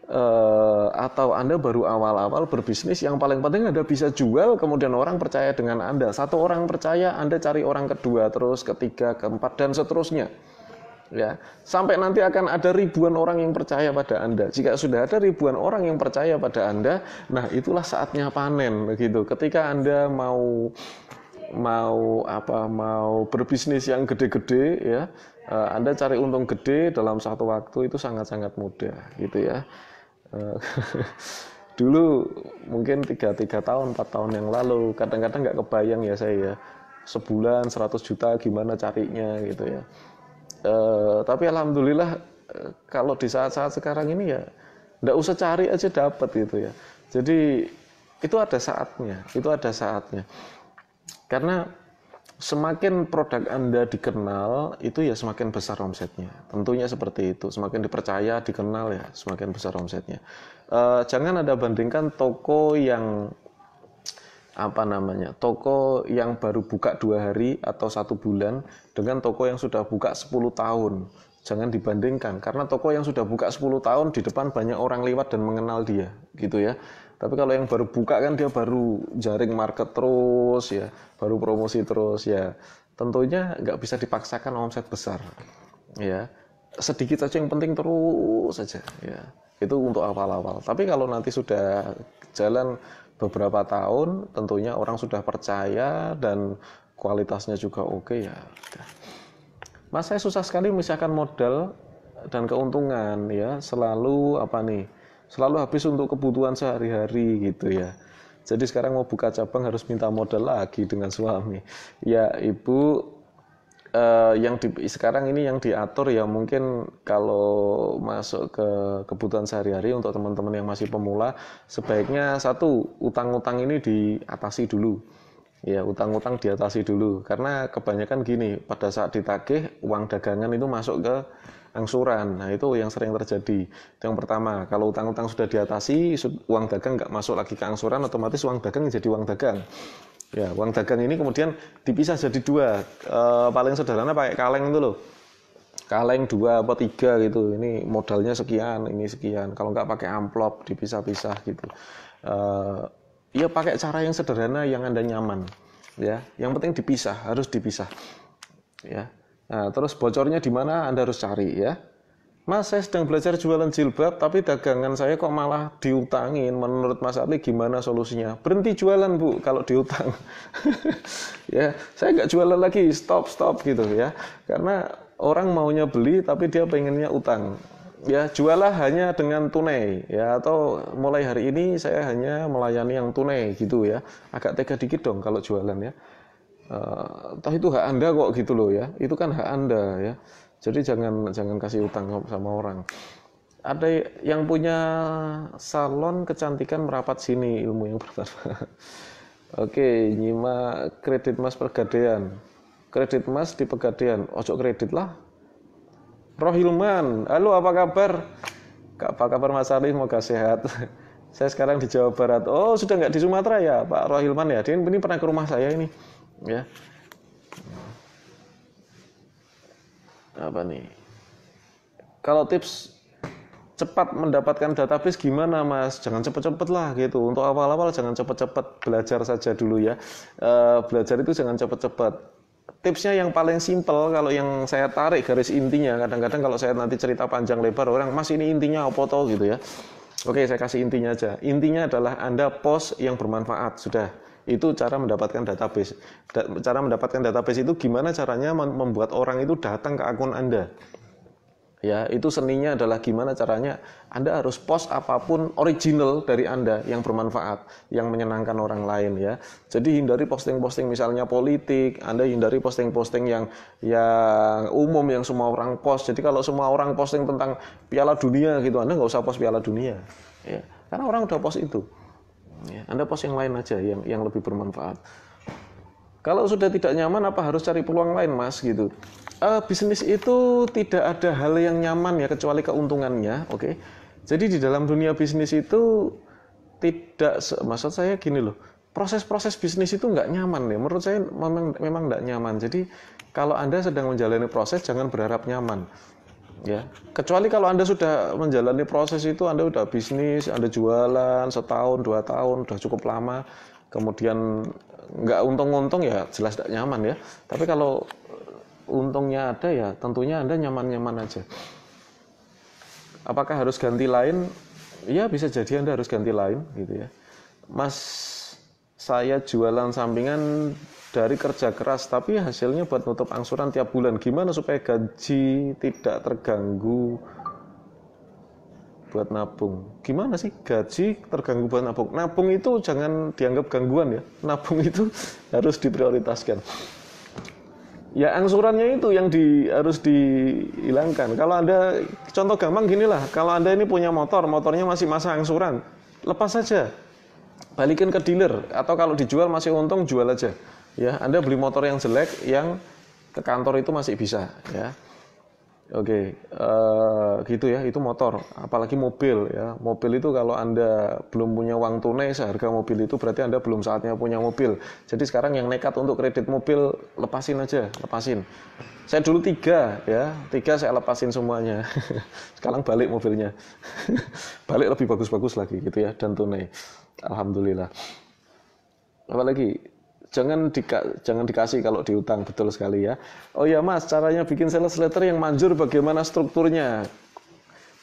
eh, atau Anda baru awal-awal berbisnis, yang paling penting Anda bisa jual kemudian orang percaya dengan Anda. Satu orang percaya, Anda cari orang kedua, terus ketiga, keempat dan seterusnya. Ya, sampai nanti akan ada ribuan orang yang percaya pada Anda. Jika sudah ada ribuan orang yang percaya pada Anda, nah itulah saatnya panen begitu. Ketika Anda mau mau apa mau berbisnis yang gede-gede ya eh, Anda cari untung gede dalam satu waktu itu sangat-sangat mudah gitu ya eh, dulu mungkin tiga tiga tahun empat tahun yang lalu kadang-kadang nggak kebayang ya saya ya sebulan 100 juta gimana carinya gitu ya e, tapi alhamdulillah kalau di saat-saat sekarang ini ya nggak usah cari aja dapat gitu ya jadi itu ada saatnya itu ada saatnya karena semakin produk Anda dikenal, itu ya semakin besar omsetnya. Tentunya seperti itu. Semakin dipercaya, dikenal ya, semakin besar omsetnya. E, jangan ada bandingkan toko yang apa namanya toko yang baru buka dua hari atau satu bulan dengan toko yang sudah buka 10 tahun jangan dibandingkan karena toko yang sudah buka 10 tahun di depan banyak orang lewat dan mengenal dia gitu ya tapi kalau yang baru buka kan dia baru jaring market terus ya, baru promosi terus ya. Tentunya nggak bisa dipaksakan omset besar ya. Sedikit saja yang penting terus saja ya. Itu untuk awal-awal. Tapi kalau nanti sudah jalan beberapa tahun tentunya orang sudah percaya dan kualitasnya juga oke ya Mas saya susah sekali misalkan modal dan keuntungan ya selalu apa nih selalu habis untuk kebutuhan sehari-hari gitu ya jadi sekarang mau buka cabang harus minta modal lagi dengan suami ya ibu eh, yang di, sekarang ini yang diatur ya mungkin kalau masuk ke kebutuhan sehari-hari untuk teman-teman yang masih pemula sebaiknya satu utang-utang ini diatasi dulu ya utang-utang diatasi dulu karena kebanyakan gini pada saat ditagih uang dagangan itu masuk ke angsuran. Nah, itu yang sering terjadi. Itu yang pertama, kalau utang-utang sudah diatasi, uang dagang nggak masuk lagi ke angsuran, otomatis uang dagang jadi uang dagang. Ya, uang dagang ini kemudian dipisah jadi dua. E, paling sederhana pakai kaleng itu loh. Kaleng dua apa tiga gitu. Ini modalnya sekian, ini sekian. Kalau nggak pakai amplop, dipisah-pisah gitu. E, ya pakai cara yang sederhana yang anda nyaman. Ya, yang penting dipisah, harus dipisah. Ya, Nah, terus bocornya di mana Anda harus cari ya. Mas, saya sedang belajar jualan jilbab, tapi dagangan saya kok malah diutangin. Menurut Mas Ali gimana solusinya? Berhenti jualan, Bu, kalau diutang. ya, saya nggak jualan lagi, stop, stop gitu ya. Karena orang maunya beli, tapi dia pengennya utang. Ya, jualah hanya dengan tunai. Ya, atau mulai hari ini saya hanya melayani yang tunai gitu ya. Agak tega dikit dong kalau jualan ya entah itu hak anda kok gitu loh ya itu kan hak anda ya jadi jangan jangan kasih utang sama orang ada yang punya salon kecantikan merapat sini ilmu yang pertama oke nyimak kredit mas pergadean kredit mas di pegadaian ojo kredit lah Rohilman halo apa kabar apa kabar Mas Arif semoga sehat saya sekarang di Jawa Barat oh sudah nggak di Sumatera ya Pak Rohilman ya dia ini pernah ke rumah saya ini ya apa nih kalau tips cepat mendapatkan database gimana mas? Jangan cepet-cepet lah gitu. Untuk awal-awal jangan cepet-cepet belajar saja dulu ya. E, belajar itu jangan cepet-cepet. Tipsnya yang paling simple kalau yang saya tarik garis intinya. Kadang-kadang kalau saya nanti cerita panjang lebar orang, mas ini intinya apa toh gitu ya. Oke saya kasih intinya aja. Intinya adalah anda post yang bermanfaat sudah itu cara mendapatkan database. Da cara mendapatkan database itu gimana caranya membuat orang itu datang ke akun Anda. Ya, itu seninya adalah gimana caranya Anda harus post apapun original dari Anda yang bermanfaat, yang menyenangkan orang lain ya. Jadi hindari posting-posting misalnya politik, Anda hindari posting-posting yang yang umum yang semua orang post. Jadi kalau semua orang posting tentang Piala Dunia gitu, Anda nggak usah post Piala Dunia. Ya, karena orang udah post itu. Ya, Anda pos yang lain aja yang yang lebih bermanfaat. Kalau sudah tidak nyaman, apa harus cari peluang lain, Mas? Gitu. Uh, bisnis itu tidak ada hal yang nyaman ya, kecuali keuntungannya. Oke. Okay? Jadi di dalam dunia bisnis itu tidak, maksud saya gini loh. Proses-proses bisnis itu nggak nyaman ya. Menurut saya memang memang nggak nyaman. Jadi kalau anda sedang menjalani proses, jangan berharap nyaman ya kecuali kalau anda sudah menjalani proses itu anda udah bisnis anda jualan setahun dua tahun udah cukup lama kemudian nggak untung-untung ya jelas tidak nyaman ya tapi kalau untungnya ada ya tentunya anda nyaman-nyaman aja apakah harus ganti lain ya bisa jadi anda harus ganti lain gitu ya mas saya jualan sampingan dari kerja keras tapi hasilnya buat nutup angsuran tiap bulan gimana supaya gaji tidak terganggu buat nabung gimana sih gaji terganggu buat nabung nabung itu jangan dianggap gangguan ya nabung itu harus diprioritaskan ya angsurannya itu yang di, harus dihilangkan kalau anda contoh gampang gini lah kalau anda ini punya motor motornya masih masa angsuran lepas saja balikin ke dealer atau kalau dijual masih untung jual aja Ya, Anda beli motor yang jelek yang ke kantor itu masih bisa ya. Oke, eh, gitu ya. Itu motor, apalagi mobil ya. Mobil itu kalau Anda belum punya uang tunai seharga mobil itu berarti Anda belum saatnya punya mobil. Jadi sekarang yang nekat untuk kredit mobil lepasin aja, lepasin. Saya dulu tiga ya, tiga saya lepasin semuanya. Sekarang balik mobilnya, balik lebih bagus-bagus lagi gitu ya dan tunai. Alhamdulillah. Apalagi jangan dika, jangan dikasih kalau diutang betul sekali ya. Oh ya Mas, caranya bikin sales letter yang manjur bagaimana strukturnya?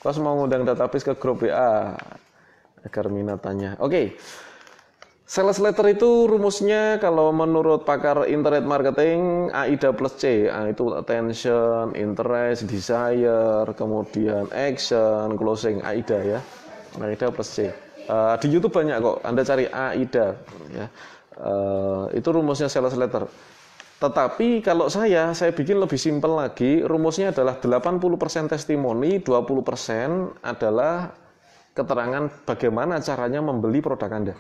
kau mau ngundang database ke grup WA agar minat tanya. Oke. Okay. Sales letter itu rumusnya kalau menurut pakar internet marketing AIDA plus C itu attention, interest, desire, kemudian action, closing AIDA ya AIDA plus C uh, di YouTube banyak kok Anda cari AIDA ya Eh, itu rumusnya sales letter. Tetapi kalau saya, saya bikin lebih simpel lagi, rumusnya adalah 80% testimoni, 20% adalah keterangan bagaimana caranya membeli produk Anda.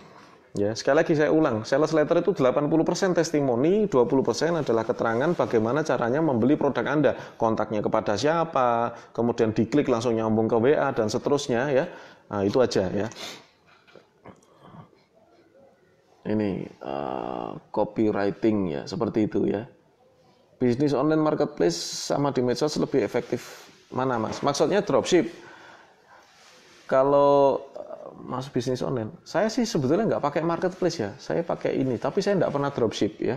Ya, sekali lagi saya ulang, sales letter itu 80% testimoni, 20% adalah keterangan bagaimana caranya membeli produk Anda, kontaknya kepada siapa, kemudian diklik langsung nyambung ke WA dan seterusnya ya. Nah, itu aja ya ini uh, copywriting ya seperti itu ya bisnis online marketplace sama di medsos lebih efektif mana mas maksudnya dropship kalau eh, mas bisnis online saya sih sebetulnya nggak pakai marketplace ya saya pakai ini tapi saya nggak pernah dropship ya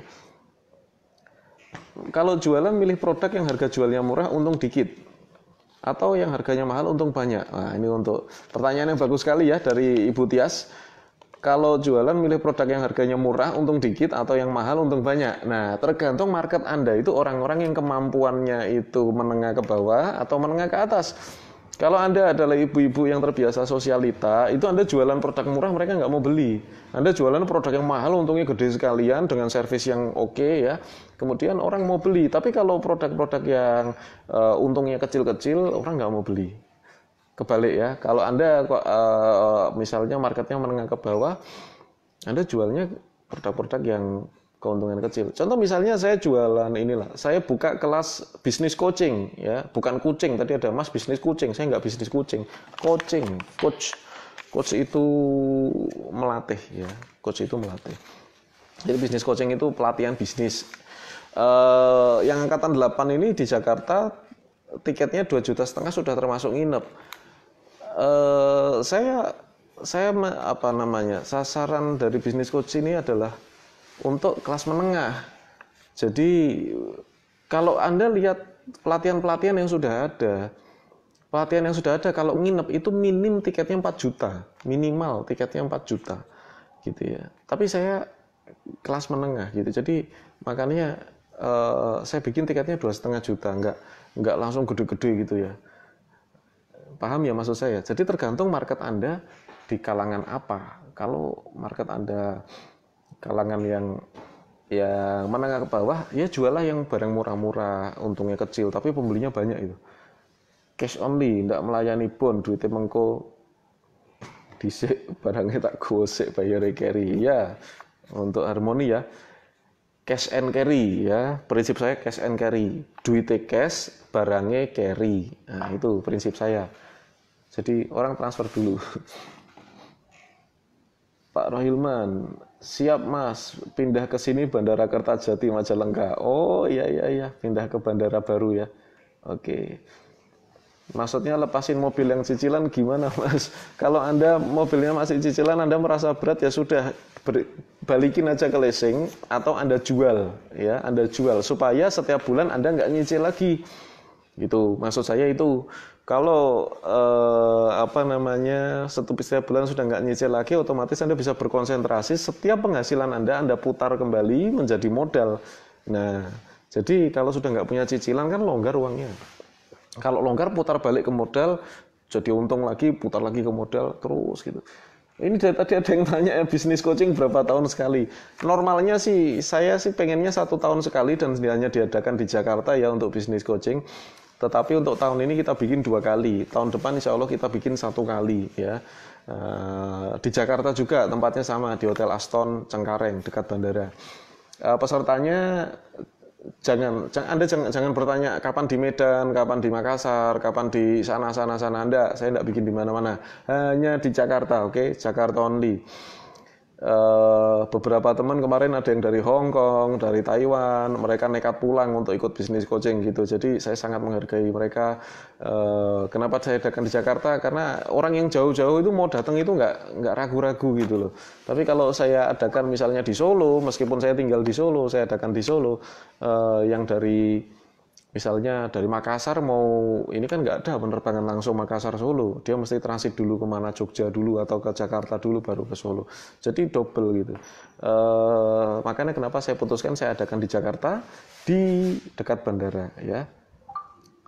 kalau jualan milih produk yang harga jualnya murah untung dikit atau yang harganya mahal untung banyak nah ini untuk pertanyaan yang bagus sekali ya dari Ibu Tias kalau jualan milih produk yang harganya murah untung dikit atau yang mahal untung banyak. Nah, tergantung market Anda itu orang-orang yang kemampuannya itu menengah ke bawah atau menengah ke atas. Kalau Anda adalah ibu-ibu yang terbiasa sosialita, itu Anda jualan produk murah mereka nggak mau beli. Anda jualan produk yang mahal untungnya gede sekalian dengan servis yang oke okay ya. Kemudian orang mau beli. Tapi kalau produk-produk yang uh, untungnya kecil-kecil, orang nggak mau beli kebalik ya. Kalau Anda kok eh, misalnya marketnya menengah ke bawah, Anda jualnya produk-produk yang keuntungan kecil. Contoh misalnya saya jualan inilah, saya buka kelas bisnis coaching ya, bukan kucing. Tadi ada Mas bisnis kucing, saya nggak bisnis kucing, coaching, coach. Coach itu melatih ya, coach itu melatih. Jadi bisnis coaching itu pelatihan bisnis. Uh, yang angkatan 8 ini di Jakarta tiketnya dua juta setengah sudah termasuk nginep Eh, saya saya apa namanya sasaran dari bisnis coach ini adalah untuk kelas menengah. Jadi kalau anda lihat pelatihan-pelatihan yang sudah ada, pelatihan yang sudah ada kalau nginep itu minim tiketnya 4 juta, minimal tiketnya 4 juta, gitu ya. Tapi saya kelas menengah gitu, jadi makanya eh, saya bikin tiketnya dua setengah juta, nggak nggak langsung gede-gede gitu ya. Paham ya maksud saya? Jadi tergantung market Anda di kalangan apa. Kalau market Anda kalangan yang ya menengah ke bawah, ya jualah yang barang murah-murah, untungnya kecil tapi pembelinya banyak itu. Cash only, tidak melayani bon, duitnya mengko disik, barangnya tak gosik, bayar e carry. Ya, untuk harmoni ya cash and carry ya prinsip saya cash and carry duitnya cash barangnya carry nah itu prinsip saya jadi orang transfer dulu. Pak Rohilman, siap mas, pindah ke sini Bandara Kertajati Majalengka. Oh iya iya iya, pindah ke bandara baru ya. Oke. Maksudnya lepasin mobil yang cicilan gimana mas? Kalau Anda mobilnya masih cicilan, Anda merasa berat ya sudah, ber, balikin aja ke leasing atau Anda jual ya, Anda jual supaya setiap bulan Anda nggak nyicil lagi. Gitu, maksud saya itu kalau eh, apa namanya satu setiap bulan sudah nggak nyicil lagi, otomatis Anda bisa berkonsentrasi setiap penghasilan Anda Anda putar kembali menjadi modal. Nah, jadi kalau sudah nggak punya cicilan kan longgar uangnya. Kalau longgar putar balik ke modal, jadi untung lagi, putar lagi ke modal terus gitu. Ini dari tadi ada yang tanya ya, bisnis coaching berapa tahun sekali? Normalnya sih saya sih pengennya satu tahun sekali dan hanya diadakan di Jakarta ya untuk bisnis coaching. Tetapi untuk tahun ini kita bikin dua kali, tahun depan insya Allah kita bikin satu kali ya. Eh, di Jakarta juga tempatnya sama di Hotel Aston Cengkareng dekat bandara. Eh, pesertanya jangan, Anda jangan, jangan bertanya kapan di Medan, kapan di Makassar, kapan di sana sana sana Anda. Saya tidak bikin di mana-mana, hanya di Jakarta, oke? Okay? Jakarta only. Eh, beberapa teman kemarin ada yang dari Hong Kong, dari Taiwan, mereka nekat pulang untuk ikut bisnis coaching gitu. Jadi saya sangat menghargai mereka. Eh, kenapa saya datang di Jakarta? Karena orang yang jauh-jauh itu mau datang itu nggak nggak ragu-ragu gitu loh. Tapi kalau saya adakan misalnya di Solo, meskipun saya tinggal di Solo, saya adakan di Solo, eh, yang dari misalnya dari Makassar mau ini kan nggak ada penerbangan langsung Makassar Solo dia mesti transit dulu kemana Jogja dulu atau ke Jakarta dulu baru ke Solo jadi double gitu e, makanya kenapa saya putuskan saya adakan di Jakarta di dekat bandara ya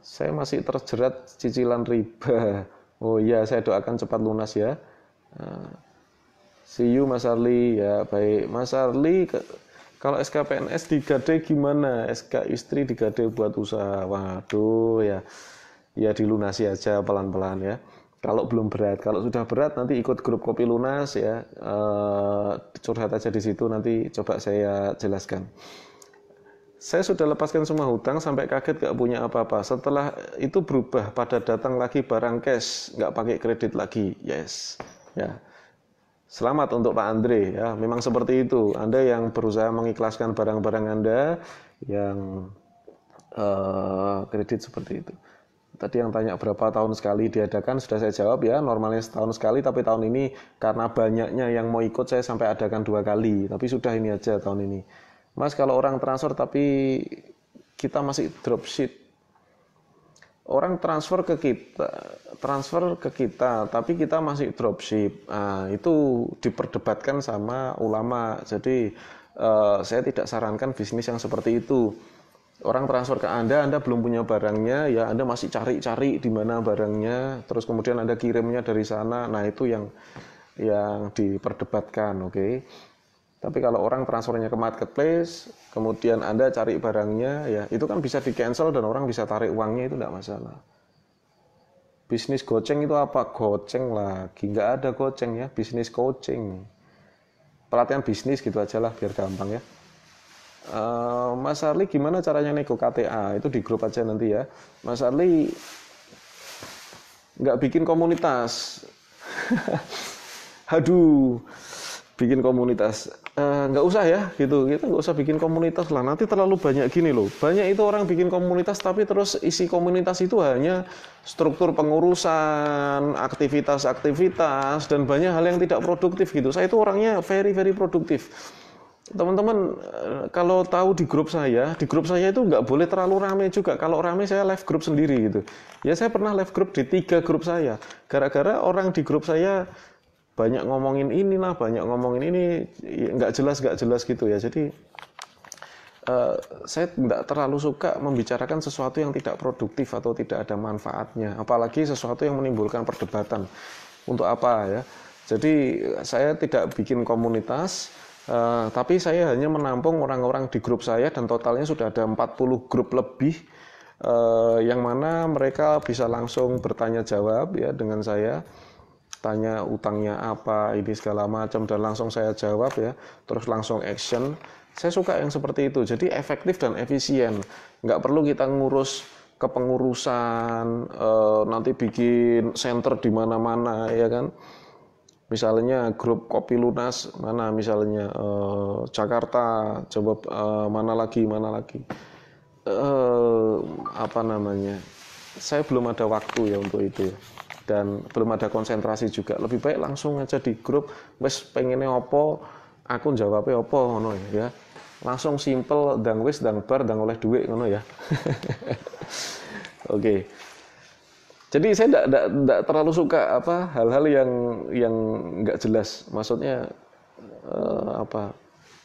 saya masih terjerat cicilan riba oh iya saya doakan cepat lunas ya e, see you Mas Arli ya baik Mas Arli kalau SKPNS digade gimana? SK istri digade buat usaha. Waduh ya. Ya dilunasi aja pelan-pelan ya. Kalau belum berat, kalau sudah berat nanti ikut grup kopi lunas ya. E, curhat aja di situ nanti coba saya jelaskan. Saya sudah lepaskan semua hutang sampai kaget gak punya apa-apa. Setelah itu berubah pada datang lagi barang cash, nggak pakai kredit lagi. Yes. Ya. Selamat untuk Pak Andre ya. Memang seperti itu. Anda yang berusaha mengikhlaskan barang-barang Anda yang uh, kredit seperti itu. Tadi yang tanya berapa tahun sekali diadakan sudah saya jawab ya. Normalnya setahun sekali tapi tahun ini karena banyaknya yang mau ikut saya sampai adakan dua kali. Tapi sudah ini aja tahun ini. Mas kalau orang transfer tapi kita masih dropship orang transfer ke kita transfer ke kita tapi kita masih dropship nah, itu diperdebatkan sama ulama jadi eh, saya tidak sarankan bisnis yang seperti itu orang transfer ke anda anda belum punya barangnya ya anda masih cari-cari di mana barangnya terus kemudian anda kirimnya dari sana nah itu yang yang diperdebatkan oke okay? Tapi kalau orang transfernya ke marketplace, kemudian Anda cari barangnya, ya itu kan bisa di cancel dan orang bisa tarik uangnya itu tidak masalah. Bisnis goceng itu apa? Goceng lagi, nggak ada goceng ya, bisnis coaching. Pelatihan bisnis gitu aja lah biar gampang ya. Eh, Mas Arli gimana caranya nego KTA? Itu di grup aja nanti ya. Mas Arli nggak bikin komunitas. haduh, bikin komunitas. Eh, nggak uh, usah ya gitu kita nggak usah bikin komunitas lah nanti terlalu banyak gini loh banyak itu orang bikin komunitas tapi terus isi komunitas itu hanya struktur pengurusan aktivitas-aktivitas dan banyak hal yang tidak produktif gitu saya itu orangnya very very produktif teman-teman eh, kalau tahu di grup saya di grup saya itu nggak boleh terlalu rame juga kalau rame saya live grup sendiri gitu ya saya pernah live grup di tiga grup saya gara-gara orang di grup saya banyak ngomongin ini lah banyak ngomongin ini nggak jelas nggak jelas gitu ya. Jadi eh, saya tidak terlalu suka membicarakan sesuatu yang tidak produktif atau tidak ada manfaatnya, apalagi sesuatu yang menimbulkan perdebatan. Untuk apa ya? Jadi saya tidak bikin komunitas, eh, tapi saya hanya menampung orang-orang di grup saya dan totalnya sudah ada 40 grup lebih eh, yang mana mereka bisa langsung bertanya jawab ya dengan saya tanya utangnya apa ini segala macam dan langsung saya jawab ya terus langsung action saya suka yang seperti itu jadi efektif dan efisien nggak perlu kita ngurus kepengurusan eh, nanti bikin center di mana-mana ya kan misalnya grup kopi lunas mana misalnya eh, Jakarta coba eh, mana lagi mana lagi apa namanya saya belum ada waktu ya untuk itu ya dan belum ada konsentrasi juga lebih baik langsung aja di grup wes pengennya opo aku jawabnya opo ngono ya, ya. langsung simple dan wes dan per dan oleh duit ngono ya oke jadi saya tidak tidak terlalu suka apa hal-hal yang yang nggak jelas maksudnya uh, apa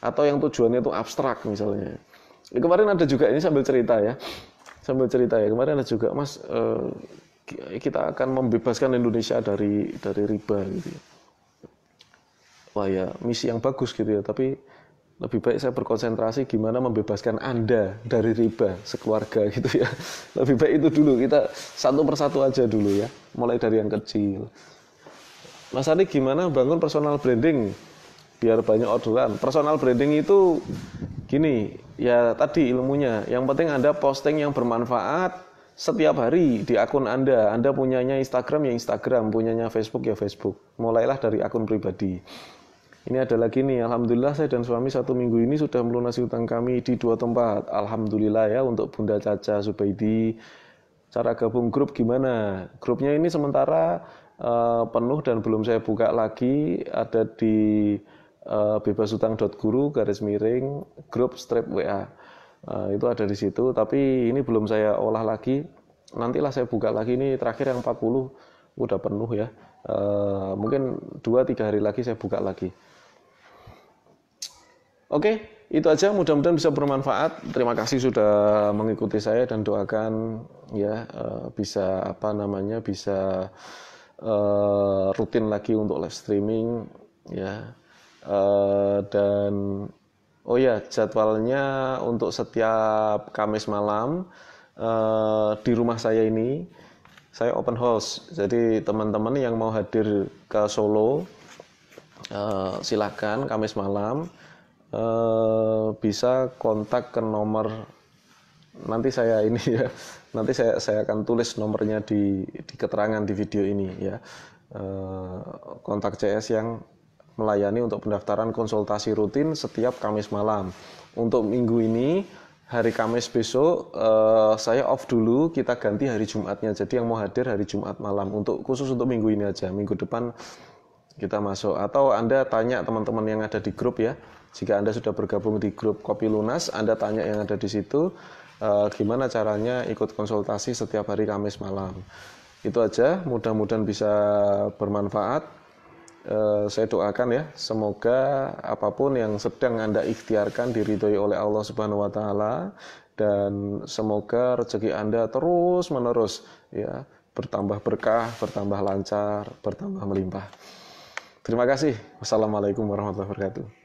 atau yang tujuannya itu abstrak misalnya kemarin ada juga ini sambil cerita ya sambil cerita ya kemarin ada juga mas uh, kita akan membebaskan Indonesia dari dari riba gitu ya. Wah ya, misi yang bagus gitu ya, tapi lebih baik saya berkonsentrasi gimana membebaskan Anda dari riba sekeluarga gitu ya. Lebih baik itu dulu, kita satu persatu aja dulu ya, mulai dari yang kecil. Mas Andi gimana bangun personal branding biar banyak orderan? Personal branding itu gini, ya tadi ilmunya, yang penting Anda posting yang bermanfaat, setiap hari di akun Anda, Anda punyanya Instagram ya Instagram, punyanya Facebook ya Facebook. Mulailah dari akun pribadi. Ini ada lagi nih, Alhamdulillah saya dan suami satu minggu ini sudah melunasi hutang kami di dua tempat. Alhamdulillah ya untuk Bunda Caca Subaidi. Cara gabung grup gimana? Grupnya ini sementara uh, penuh dan belum saya buka lagi. Ada di uh, eh, bebasutang.guru garis miring grup strip WA Eh, itu ada di situ tapi ini belum saya olah lagi nantilah saya buka lagi ini terakhir yang 40 udah penuh ya e, mungkin 2-3 hari lagi saya buka lagi oke itu aja mudah-mudahan bisa bermanfaat terima kasih sudah mengikuti saya dan doakan ya e, bisa apa namanya bisa e, rutin lagi untuk live streaming ya e, dan Oh ya, jadwalnya untuk setiap Kamis malam uh, di rumah saya ini saya open house. Jadi teman-teman yang mau hadir ke Solo uh, eh, silahkan Kamis malam uh, bisa kontak ke nomor nanti saya ini ya nanti saya saya akan tulis nomornya di di keterangan di video ini ya kontak CS yang melayani untuk pendaftaran konsultasi rutin setiap Kamis malam. Untuk minggu ini hari Kamis besok uh, saya off dulu kita ganti hari Jumatnya jadi yang mau hadir hari Jumat malam untuk khusus untuk minggu ini aja minggu depan kita masuk atau anda tanya teman-teman yang ada di grup ya jika anda sudah bergabung di grup Kopi Lunas anda tanya yang ada di situ uh, gimana caranya ikut konsultasi setiap hari Kamis malam itu aja mudah-mudahan bisa bermanfaat Eh, saya doakan ya semoga apapun yang sedang anda ikhtiarkan diridhoi oleh Allah Subhanahu Wa Taala dan semoga rezeki anda terus menerus ya bertambah berkah, bertambah lancar, bertambah melimpah. Terima kasih. Wassalamualaikum warahmatullahi wabarakatuh.